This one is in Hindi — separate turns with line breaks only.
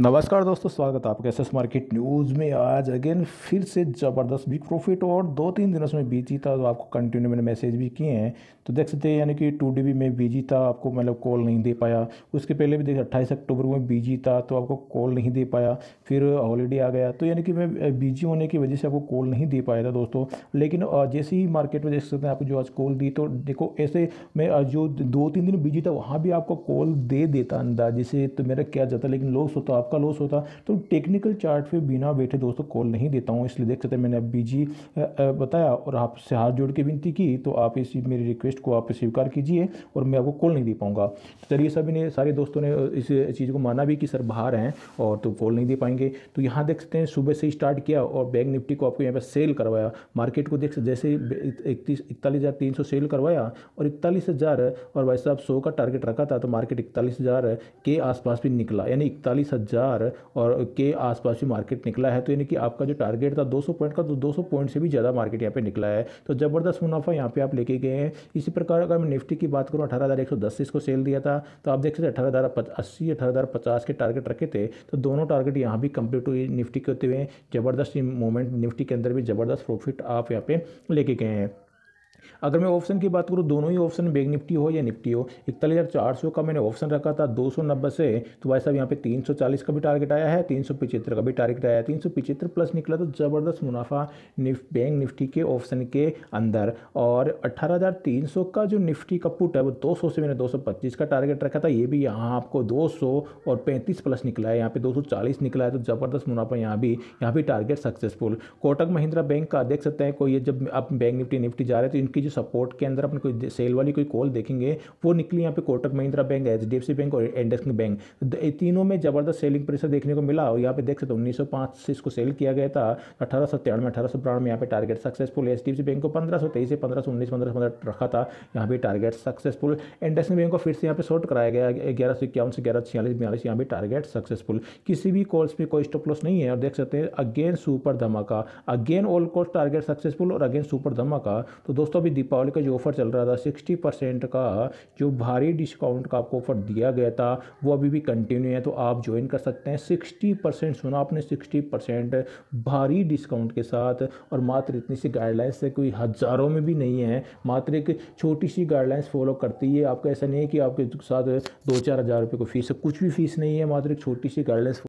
नमस्कार दोस्तों स्वागत है आपका एस मार्केट न्यूज़ में आज अगेन फिर से ज़बरदस्त भी प्रॉफिट और दो तीन दिनों में बीजी था तो आपको कंटिन्यू मैंने मैसेज भी किए हैं तो देख सकते हैं यानी कि टू डी में बीजी था आपको मतलब कॉल नहीं दे पाया उसके पहले भी देख अट्ठाईस अक्टूबर में बीजी था तो आपको कॉल नहीं दे पाया फिर हॉलीडे आ गया तो यानी कि मैं बिजी होने की वजह से आपको कॉल नहीं दे पाया था दोस्तों लेकिन जैसे ही मार्केट में देख सकते हैं आपको जो आज कॉल दी तो देखो ऐसे मैं जो दो तीन दिन बिजी था वहाँ भी आपको कॉल दे देता अंदाजे से तो मेरा क्या जाता लेकिन लोग सो तो आप आपका लॉस होता तो टेक्निकल चार्ट पे बिना बैठे दोस्तों कॉल नहीं देता हूँ इसलिए देख सकते हैं मैंने अब बीजी बताया और आपसे हाथ जोड़ के विनती की तो आप इस मेरी रिक्वेस्ट को आप स्वीकार कीजिए और मैं आपको कॉल नहीं दे पाऊँगा तो चलिए सभी ने सारे दोस्तों ने इस चीज़ को माना भी कि सर बाहर हैं और तो कॉल नहीं दे पाएंगे तो यहाँ देख सकते हैं सुबह से स्टार्ट किया और बैंक निफ्टी को आपको यहाँ पर सेल करवाया मार्केट को देख जैसे इकतीस इकतालीस हज़ार तीन सौ सेल करवाया और इकतालीस हज़ार और भाई साहब सौ का टारगेट रखा था तो मार्केट इकतालीस हज़ार के आसपास भी निकला यानी इकतालीस हज़ार हज़ार और के आसपास भी मार्केट निकला है तो यानी कि आपका जो टारगेट था 200 पॉइंट का तो 200 पॉइंट से भी ज़्यादा मार्केट यहाँ पे निकला है तो ज़बरदस्त मुनाफा यहाँ पे आप लेके गए हैं इसी प्रकार अगर मैं निफ्टी की बात करूँ अठारह हज़ार से इसको सेल दिया था तो आप देख सकते अठारह हज़ार अस्सी अठारह के टारगेट रखे थे तो दोनों टारगेट यहाँ भी कंप्लीट हुई निफ्टी के होते हुए ज़बरदस्त मूवमेंट निफ्टी के अंदर भी ज़बरदस्त प्रॉफिट आप यहाँ पे लेके गए हैं अगर मैं ऑप्शन की बात करूँ दोनों ही ऑप्शन बैंक निफ्टी हो या निफ्टी हो इकतालीस हज़ार चार सौ का मैंने ऑप्शन रखा था दो सौ नब्बे से तो भाई साहब यहाँ पे तीन सौ चालीस का भी टारगेट आया है तीन सौ पचहत्तर का भी टारगेट आया है तीन सौ पिचहत्तर प्लस निकला तो ज़बरदस्त मुनाफा निफ बैंक निफ्टी के ऑप्शन के अंदर और अट्ठारह हज़ार तीन सौ का जो निफ्टी का पुट है वो दो सौ से मैंने दो सौ पच्चीस का टारगेट रखा था ये भी यहाँ आपको दो सौ और पैंतीस प्लस निकला है यहाँ पे दो सौ चालीस निकला है तो ज़बरदस्त मुनाफा यहाँ भी यहाँ भी target successful Kotak Mahindra bank का देख सकते हैं कोई जब आप बैंक निफ्टी निफ्टी जा रहे हैं तो इनकी जो सपोर्ट के अंदर अपन कोई सेल वाली कोई कॉल देखेंगे वो निकली यहाँ पे Kotak Mahindra bank H D F C bank और इंडस बैंक तो तीनों में जबरदस्त सेलिंग प्रेशर देखने को मिला और यहाँ पे देख सकते हो उन्नीस से इसको सेल किया गया था अठारह सौ तिरानवे अठारह सौ बानवे यहाँ पे target successful H D F C bank को पंद्रह सौ तेईस से पंद्रह सौ उन्नीस पंद्रह सौ रखा था यहाँ भी टारगेट सक्सेसफुल इंडस बैंक को फिर से यहाँ पे शॉर्ट कराया गया ग्यारह सौ इक्यावन से ग्यारह छियालीस बयालीस यहाँ भी टारगेट सक्सेसफुल किसी भी कॉल्स पे कोई स्टॉप लॉस नहीं है और देख सकते हैं अगेन सुपर धमाका again all calls target successful और अगेन सुपर धमाका तो दोस्तों तो अभी दीपावली का जो ऑफर चल रहा था सिक्सटी परसेंट का जो भारी डिस्काउंट का आपको ऑफर दिया गया था वो अभी भी कंटिन्यू है तो आप ज्वाइन कर सकते हैं सिक्सटी परसेंट सुना आपने सिक्सटी परसेंट भारी डिस्काउंट के साथ और मात्र इतनी सी गाइडलाइंस है कोई हज़ारों में भी नहीं है मात्र एक छोटी सी गाइडलाइंस फॉलो करती है आपका ऐसा नहीं है कि आपके साथ दो चार हज़ार रुपये को फीस है कुछ भी फीस नहीं है मात्र एक छोटी सी गाइडलाइंस